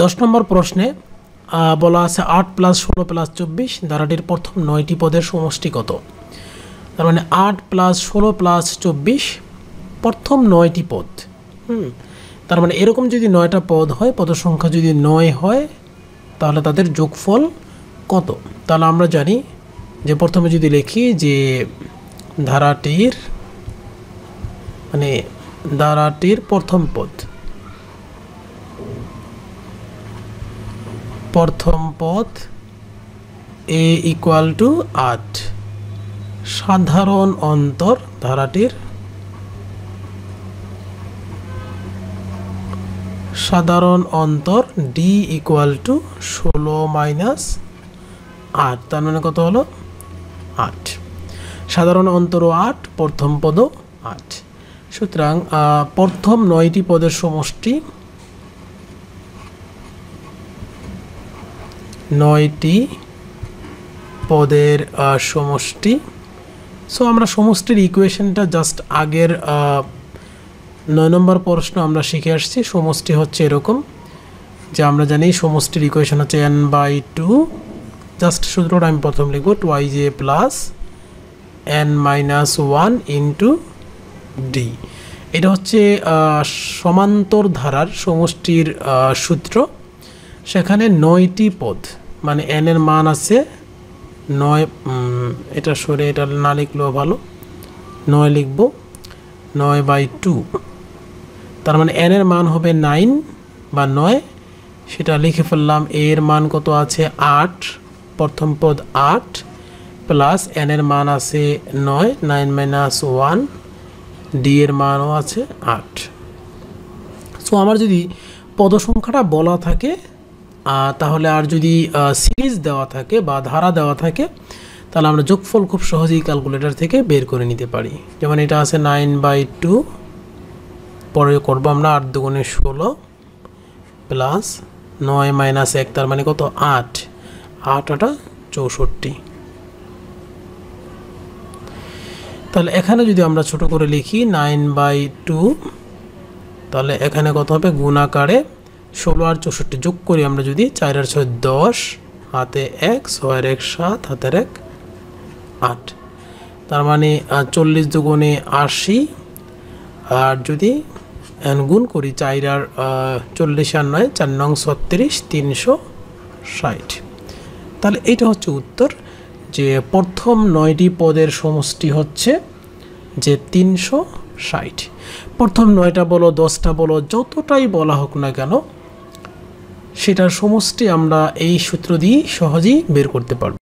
দশ নম্বর প্রশ্নে বলা আছে আট প্লাস ষোলো প্লাস চব্বিশ ধারাটির প্রথম নয়টি পদের সমষ্টি কত তার মানে আট প্লাস ষোলো প্লাস চব্বিশ প্রথম নয়টি পদ হুম তার মানে এরকম যদি নয়টা পদ হয় পদ সংখ্যা যদি নয় হয় তাহলে তাদের যোগফল কত তাহলে আমরা জানি যে প্রথমে যদি লিখি যে ধারাটির মানে ধারাটির প্রথম পদ প্রথম পথ এ ইকুয়াল টু আট সাধারণ অন্তর ধারাটির সাধারণ অন্তর ডি ইকুয়াল টু ষোলো মাইনাস আট তার মানে কত হলো আট সাধারণ অন্তরও আট প্রথম পদও আট সুতরাং প্রথম নয়টি পদের সমষ্টি নয়টি পদের সমষ্টি সো আমরা সমষ্টির ইকুয়েশনটা জাস্ট আগের নয় নম্বর প্রশ্ন আমরা শিখে আসছি সমষ্টি হচ্ছে এরকম যে আমরা জানি সমষ্টির ইকুয়েশন হচ্ছে এন বাই টু জাস্ট সূত্রটা আমি প্রথম লিখব টুয়াই জে plus N minus one into D এটা হচ্ছে সমান্তর ধারার সমষ্টির সূত্র সেখানে নয়টি পদ মানে এন এর মান আছে নয় এটা সরে এটা না লিখলেও ভালো নয় লিখব নয় বাই টু তার মানে এন এর মান হবে নাইন বা নয় সেটা লিখে ফেললাম এ এর মান কত আছে আট প্রথম পদ আট প্লাস এন এর মান আছে নয় নাইন মাইনাস ওয়ান ডি এর মানও আছে আট সো আমার যদি পদসংখ্যাটা বলা থাকে তাহলে আর যদি সিরিজ দেওয়া থাকে বা ধারা দেওয়া থাকে তাহলে আমরা যোগফল খুব সহজেই ক্যালকুলেটর থেকে বের করে নিতে পারি যেমন এটা আছে নাইন বাই টু পরে করবো আমরা আট দুগুণে ষোলো প্লাস নয় মাইনাস এক তার মানে কত আট আট আটা চৌষট্টি তাহলে এখানে যদি আমরা ছোট করে লিখি নাইন বাই টু তাহলে এখানে কত হবে গুণ আকারে ষোলো আর চৌষট্টি যোগ করি আমরা যদি চার আর ছয় দশ হাতে এক আর এক সাত হাতের এক আট তার মানে চল্লিশ দুগুণে আশি আর যদি গুণ করি চার আর চল্লিশ আর নয় চার নং ছত্রিশ তিনশো ষাট তাহলে এটা হচ্ছে উত্তর যে প্রথম নয়টি পদের সমষ্টি হচ্ছে যে তিনশো ষাট প্রথম নয়টা বলো দশটা বলো যতটাই বলা হোক না কেন সেটার সমষ্টি আমরা এই সূত্র দিয়ে সহজেই বের করতে পারব